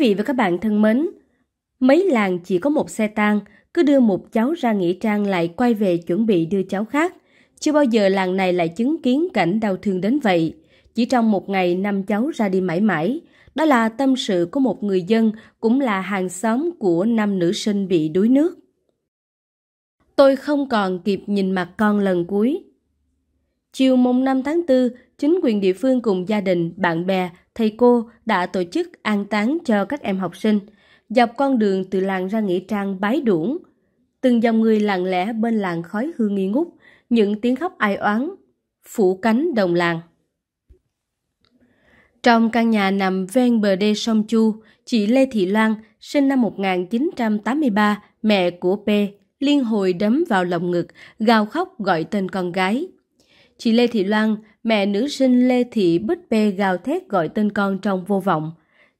vị và các bạn thân mến, mấy làng chỉ có một xe tang, cứ đưa một cháu ra nghĩa trang lại quay về chuẩn bị đưa cháu khác. Chưa bao giờ làng này lại chứng kiến cảnh đau thương đến vậy. Chỉ trong một ngày năm cháu ra đi mãi mãi, đó là tâm sự của một người dân cũng là hàng xóm của năm nữ sinh bị đuối nước. Tôi không còn kịp nhìn mặt con lần cuối, Chiều mùng 5 tháng 4, chính quyền địa phương cùng gia đình, bạn bè, thầy cô đã tổ chức an táng cho các em học sinh. Dọc con đường từ làng ra nghĩa trang bái đuổng, từng dòng người lặng lẽ bên làng khói hương nghi ngút, những tiếng khóc ai oán phủ cánh đồng làng. Trong căn nhà nằm ven bờ đê sông Chu, chị Lê Thị Loan, sinh năm 1983, mẹ của P, liên hồi đấm vào lồng ngực, gào khóc gọi tên con gái. Chị Lê Thị Loan, mẹ nữ sinh Lê Thị Bích Bê gào thét gọi tên con trong vô vọng.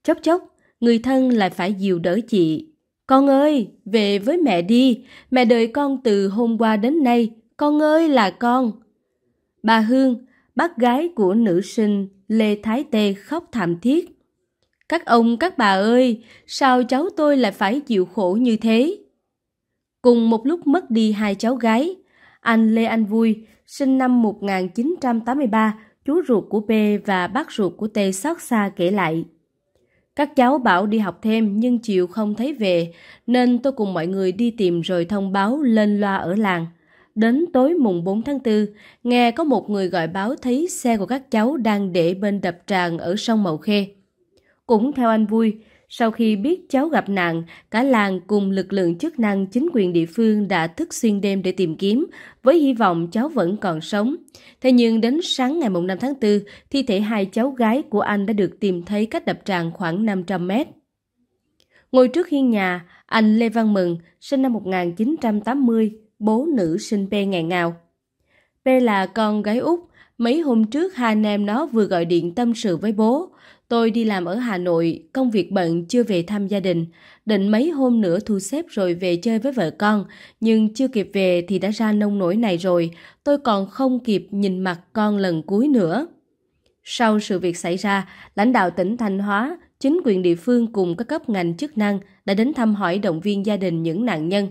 Chốc chốc, người thân lại phải dìu đỡ chị. Con ơi, về với mẹ đi, mẹ đợi con từ hôm qua đến nay, con ơi là con. Bà Hương, bác gái của nữ sinh Lê Thái Tê khóc thảm thiết. Các ông, các bà ơi, sao cháu tôi lại phải chịu khổ như thế? Cùng một lúc mất đi hai cháu gái, anh Lê Anh Vui, sinh năm 1983, chú ruột của P và bác ruột của T xót xa kể lại. Các cháu bảo đi học thêm nhưng chiều không thấy về, nên tôi cùng mọi người đi tìm rồi thông báo lên loa ở làng. Đến tối mùng 4 tháng 4, nghe có một người gọi báo thấy xe của các cháu đang để bên đập tràn ở sông Mậu Khê. Cũng theo anh Vui, sau khi biết cháu gặp nạn, cả làng cùng lực lượng chức năng chính quyền địa phương đã thức xuyên đêm để tìm kiếm, với hy vọng cháu vẫn còn sống. Thế nhưng đến sáng ngày 5 tháng 4, thi thể hai cháu gái của anh đã được tìm thấy cách đập tràn khoảng 500 mét. Ngồi trước hiên nhà, anh Lê Văn Mừng, sinh năm 1980, bố nữ sinh P ngày ngào. P là con gái út, mấy hôm trước hai anh em nó vừa gọi điện tâm sự với bố. Tôi đi làm ở Hà Nội, công việc bận chưa về thăm gia đình, định mấy hôm nữa thu xếp rồi về chơi với vợ con, nhưng chưa kịp về thì đã ra nông nổi này rồi, tôi còn không kịp nhìn mặt con lần cuối nữa. Sau sự việc xảy ra, lãnh đạo tỉnh Thanh Hóa, chính quyền địa phương cùng các cấp ngành chức năng đã đến thăm hỏi động viên gia đình những nạn nhân.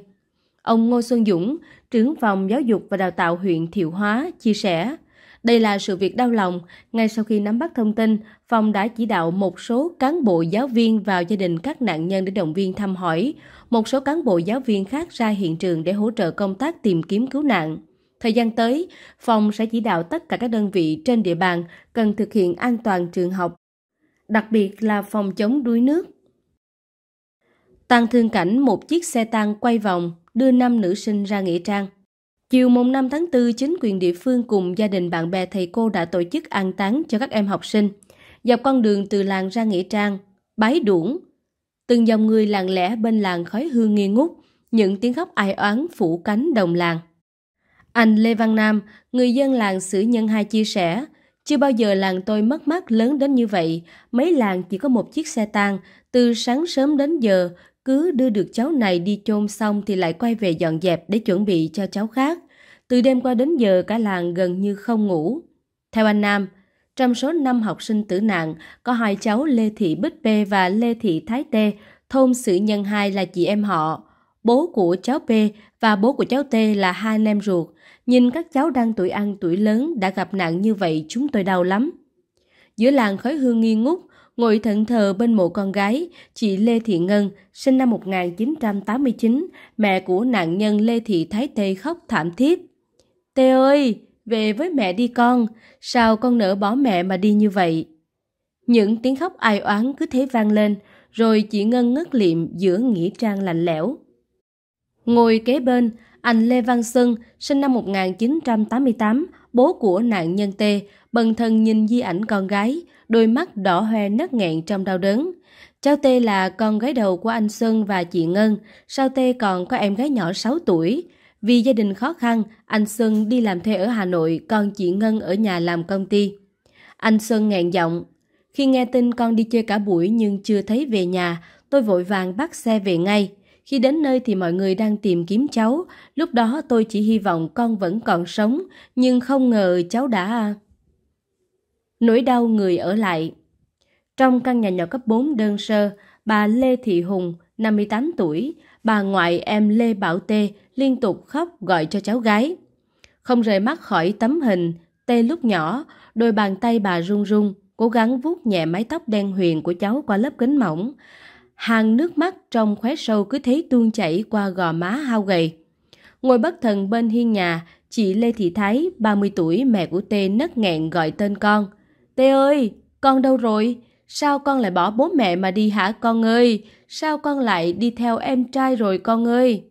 Ông Ngô Xuân Dũng, trưởng phòng giáo dục và đào tạo huyện Thiệu Hóa, chia sẻ, đây là sự việc đau lòng. Ngay sau khi nắm bắt thông tin, phòng đã chỉ đạo một số cán bộ giáo viên vào gia đình các nạn nhân để động viên thăm hỏi. Một số cán bộ giáo viên khác ra hiện trường để hỗ trợ công tác tìm kiếm cứu nạn. Thời gian tới, phòng sẽ chỉ đạo tất cả các đơn vị trên địa bàn cần thực hiện an toàn trường học, đặc biệt là phòng chống đuối nước. Tăng thương cảnh một chiếc xe tăng quay vòng đưa năm nữ sinh ra nghĩa trang. Chiều mùng 5 tháng 4, chính quyền địa phương cùng gia đình bạn bè thầy cô đã tổ chức an táng cho các em học sinh. Dọc con đường từ làng ra nghĩa trang, bái đuổng. Từng dòng người lặng lẽ bên làng khói hương nghi ngút, những tiếng khóc ai oán phủ cánh đồng làng. Anh Lê Văn Nam, người dân làng Sử Nhân Hai chia sẻ, chưa bao giờ làng tôi mất mát lớn đến như vậy, mấy làng chỉ có một chiếc xe tang, từ sáng sớm đến giờ cứ đưa được cháu này đi chôn xong thì lại quay về dọn dẹp để chuẩn bị cho cháu khác. Từ đêm qua đến giờ cả làng gần như không ngủ. Theo anh Nam, trong số 5 học sinh tử nạn, có hai cháu Lê Thị Bích P và Lê Thị Thái Tê, thôn Sử Nhân hai là chị em họ. Bố của cháu P và bố của cháu T là hai anh em ruột. Nhìn các cháu đang tuổi ăn tuổi lớn đã gặp nạn như vậy chúng tôi đau lắm. Giữa làng khói hương nghi ngút, Ngồi thận thờ bên mộ con gái, chị Lê Thị Ngân, sinh năm 1989, mẹ của nạn nhân Lê Thị Thái Tê khóc thảm thiết. Tê ơi, về với mẹ đi con, sao con nỡ bỏ mẹ mà đi như vậy? Những tiếng khóc ai oán cứ thế vang lên, rồi chị Ngân ngất liệm giữa nghĩa trang lạnh lẽo. Ngồi kế bên, anh Lê Văn Sơn, sinh năm 1988, bố của nạn nhân T, bần thân nhìn di ảnh con gái, đôi mắt đỏ hoe nấc nghẹn trong đau đớn. Cháu T là con gái đầu của anh Xuân và chị Ngân, sau T còn có em gái nhỏ 6 tuổi. Vì gia đình khó khăn, anh Xuân đi làm thuê ở Hà Nội, còn chị Ngân ở nhà làm công ty. Anh Xuân nghẹn giọng, khi nghe tin con đi chơi cả buổi nhưng chưa thấy về nhà, tôi vội vàng bắt xe về ngay. Khi đến nơi thì mọi người đang tìm kiếm cháu, lúc đó tôi chỉ hy vọng con vẫn còn sống, nhưng không ngờ cháu đã... Nỗi đau người ở lại Trong căn nhà nhỏ cấp 4 đơn sơ, bà Lê Thị Hùng, 58 tuổi, bà ngoại em Lê Bảo Tê liên tục khóc gọi cho cháu gái. Không rời mắt khỏi tấm hình, Tê lúc nhỏ, đôi bàn tay bà run run, cố gắng vuốt nhẹ mái tóc đen huyền của cháu qua lớp kính mỏng hàng nước mắt trong khóe sâu cứ thấy tuôn chảy qua gò má hao gầy. Ngồi bất thần bên hiên nhà, chị Lê Thị Thái, 30 tuổi, mẹ của Tê nấc nghẹn gọi tên con. Tê ơi, con đâu rồi? Sao con lại bỏ bố mẹ mà đi hả con ơi? Sao con lại đi theo em trai rồi con ơi?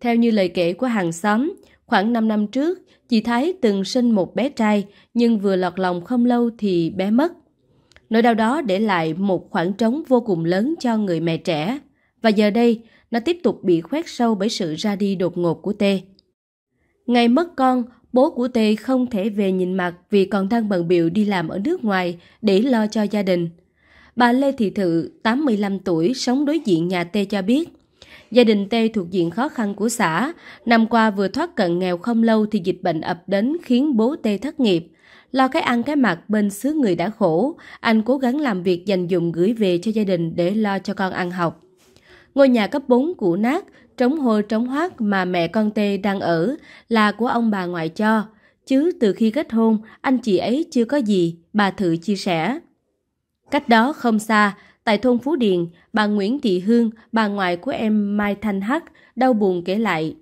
Theo như lời kể của hàng xóm, khoảng 5 năm trước, chị Thái từng sinh một bé trai, nhưng vừa lọt lòng không lâu thì bé mất. Nỗi đau đó để lại một khoảng trống vô cùng lớn cho người mẹ trẻ. Và giờ đây, nó tiếp tục bị khoét sâu bởi sự ra đi đột ngột của Tê. Ngày mất con, bố của Tê không thể về nhìn mặt vì còn đang bận biệu đi làm ở nước ngoài để lo cho gia đình. Bà Lê Thị Thự, 85 tuổi, sống đối diện nhà Tê cho biết. Gia đình Tê thuộc diện khó khăn của xã, năm qua vừa thoát cận nghèo không lâu thì dịch bệnh ập đến khiến bố Tê thất nghiệp lo cái ăn cái mặt bên xứ người đã khổ, anh cố gắng làm việc dành dụng gửi về cho gia đình để lo cho con ăn học. Ngôi nhà cấp 4 cũ nát, trống hôi trống hoác mà mẹ con Tê đang ở là của ông bà ngoại cho, chứ từ khi kết hôn, anh chị ấy chưa có gì, bà Thự chia sẻ. Cách đó không xa, tại thôn Phú Điền, bà Nguyễn Thị Hương, bà ngoại của em Mai Thanh Hắc, đau buồn kể lại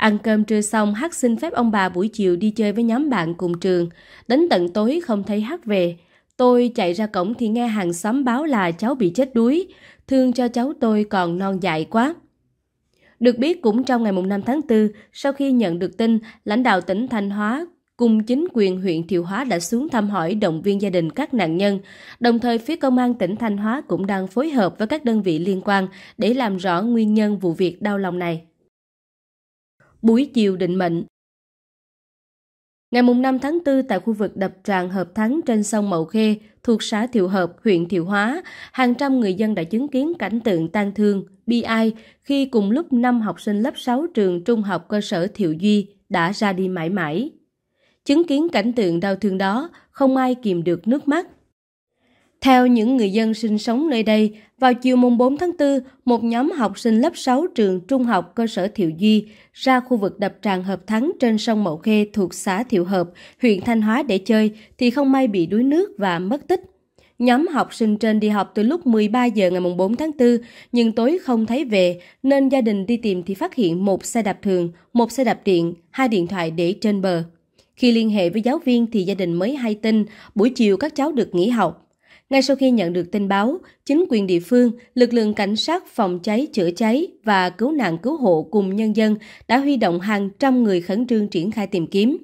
Ăn cơm trưa xong Hát xin phép ông bà buổi chiều đi chơi với nhóm bạn cùng trường. Đến tận tối không thấy Hát về. Tôi chạy ra cổng thì nghe hàng xóm báo là cháu bị chết đuối. Thương cho cháu tôi còn non dại quá. Được biết cũng trong ngày 5 tháng 4, sau khi nhận được tin, lãnh đạo tỉnh Thanh Hóa cùng chính quyền huyện Thiệu Hóa đã xuống thăm hỏi động viên gia đình các nạn nhân. Đồng thời, phía công an tỉnh Thanh Hóa cũng đang phối hợp với các đơn vị liên quan để làm rõ nguyên nhân vụ việc đau lòng này buổi chiều định mệnh. Ngày 5 tháng 4 tại khu vực đập tràn Hợp Thắng trên sông Mậu Khê thuộc xã Thiệu Hợp, huyện Thiệu Hóa, hàng trăm người dân đã chứng kiến cảnh tượng tan thương, bi ai khi cùng lúc năm học sinh lớp 6 trường trung học cơ sở Thiệu Duy đã ra đi mãi mãi. Chứng kiến cảnh tượng đau thương đó, không ai kìm được nước mắt. Theo những người dân sinh sống nơi đây, vào chiều mùng 4 tháng 4, một nhóm học sinh lớp 6 trường trung học cơ sở Thiệu Duy ra khu vực đập tràn Hợp Thắng trên sông Mậu Khê thuộc xã Thiệu Hợp, huyện Thanh Hóa để chơi thì không may bị đuối nước và mất tích. Nhóm học sinh trên đi học từ lúc 13 giờ ngày mùng 4 tháng 4, nhưng tối không thấy về nên gia đình đi tìm thì phát hiện một xe đạp thường, một xe đạp điện, hai điện thoại để trên bờ. Khi liên hệ với giáo viên thì gia đình mới hay tin buổi chiều các cháu được nghỉ học. Ngay sau khi nhận được tin báo, chính quyền địa phương, lực lượng cảnh sát phòng cháy chữa cháy và cứu nạn cứu hộ cùng nhân dân đã huy động hàng trăm người khẩn trương triển khai tìm kiếm.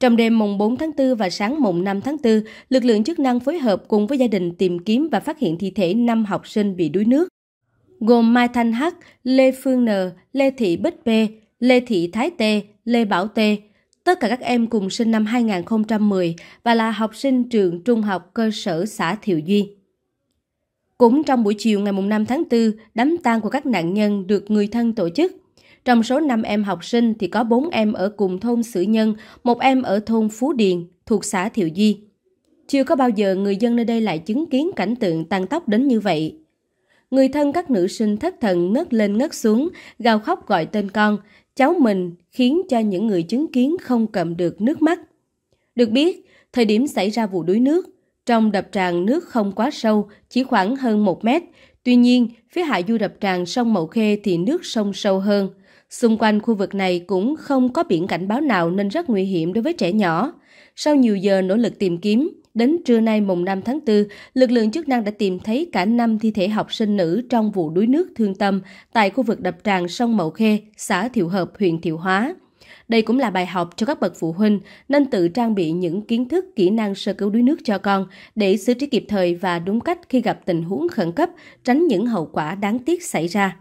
Trong đêm mùng 4 tháng 4 và sáng mùng 5 tháng 4, lực lượng chức năng phối hợp cùng với gia đình tìm kiếm và phát hiện thi thể 5 học sinh bị đuối nước, gồm Mai Thanh Hắc, Lê Phương N, Lê Thị Bích P, Lê Thị Thái T, Lê Bảo T Tất cả các em cùng sinh năm 2010 và là học sinh trường trung học cơ sở xã Thiệu Duy. Cũng trong buổi chiều ngày 5 tháng 4, đám tang của các nạn nhân được người thân tổ chức. Trong số 5 em học sinh thì có 4 em ở cùng thôn Sử Nhân, một em ở thôn Phú Điền thuộc xã Thiệu Di. Chưa có bao giờ người dân nơi đây lại chứng kiến cảnh tượng tàn tóc đến như vậy. Người thân các nữ sinh thất thần ngất lên ngất xuống, gào khóc gọi tên con, cháu mình khiến cho những người chứng kiến không cầm được nước mắt. Được biết, thời điểm xảy ra vụ đuối nước, trong đập tràn nước không quá sâu, chỉ khoảng hơn 1 mét. Tuy nhiên, phía hạ du đập tràn sông Mậu Khê thì nước sông sâu hơn, Xung quanh khu vực này cũng không có biển cảnh báo nào nên rất nguy hiểm đối với trẻ nhỏ. Sau nhiều giờ nỗ lực tìm kiếm, đến trưa nay mùng 5 tháng 4, lực lượng chức năng đã tìm thấy cả 5 thi thể học sinh nữ trong vụ đuối nước thương tâm tại khu vực đập tràn sông Mậu Khê, xã Thiệu Hợp, huyện Thiệu Hóa. Đây cũng là bài học cho các bậc phụ huynh nên tự trang bị những kiến thức, kỹ năng sơ cứu đuối nước cho con để xử trí kịp thời và đúng cách khi gặp tình huống khẩn cấp, tránh những hậu quả đáng tiếc xảy ra.